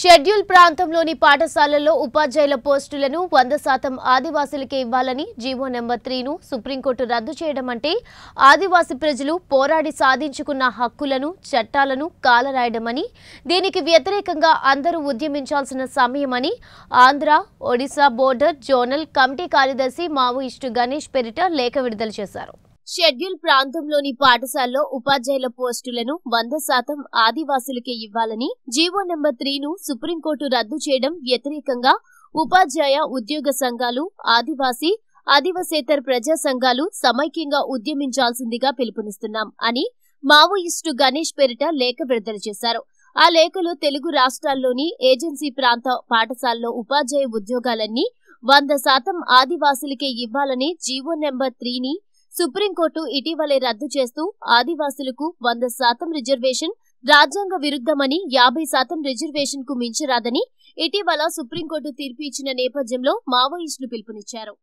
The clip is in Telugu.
షెడ్యూల్ ప్రాంతంలోని పాఠశాలల్లో ఉపాధ్యాయుల పోస్టులను వంద శాతం ఆదివాసులకే ఇవ్వాలని జీవో నెంబర్ త్రీను సుప్రీంకోర్టు రద్దు చేయడం అంటే ఆదివాసీ ప్రజలు పోరాడి సాధించుకున్న హక్కులను చట్టాలను కాలరాయడమని దీనికి వ్యతిరేకంగా అందరూ ఉద్యమించాల్సిన సమయమని Andhra Odisha border zonal committee కార్యదర్శి మావోయిస్టు గణేష్ పెరిట లేఖ విడుదల చేశారు షెడ్యూల్ ప్రాంతంలోని పాఠశాలలో ఉపాధ్యాయుల పోస్టులను వంద శాతం ఆదివాసులకే ఇవ్వాలని జీవో నెంబర్ త్రీను సుప్రీంకోర్టు రద్దు చేయడం వ్యతిరేకంగా ఉపాధ్యాయ ఉద్యోగ సంఘాలు ఆదివాసీ ఆదివాసేతర ప్రజా సంఘాలు సమైక్యంగా ఉద్యమించాల్సిందిగా పిలుపునిస్తున్నాం అని మావోయిస్టు గణేష్ పేరిట లేఖ విడుదల చేశారు ఆ లేఖలో తెలుగు రాష్ట్రాల్లోని ఏజెన్సీ ప్రాంత పాఠశాలలో ఉపాధ్యాయ ఉద్యోగాలన్నీ వంద శాతం ఆదివాసులకే ఇవ్వాలని జీవో నెంబర్ త్రీని సుప్రీంకోర్టు ఇటీవలే రద్దు చేస్తూ ఆదివాసులకు వంద శాతం రిజర్వేషన్ రాజ్యాంగ విరుద్ధమని యాభై శాతం రిజర్వేషన్ కు మించరాదని ఇటీవల సుప్రీంకోర్టు తీర్పు ఇచ్చిన నేపథ్యంలో మావోయిస్టులు పిలుపునిచ్చారు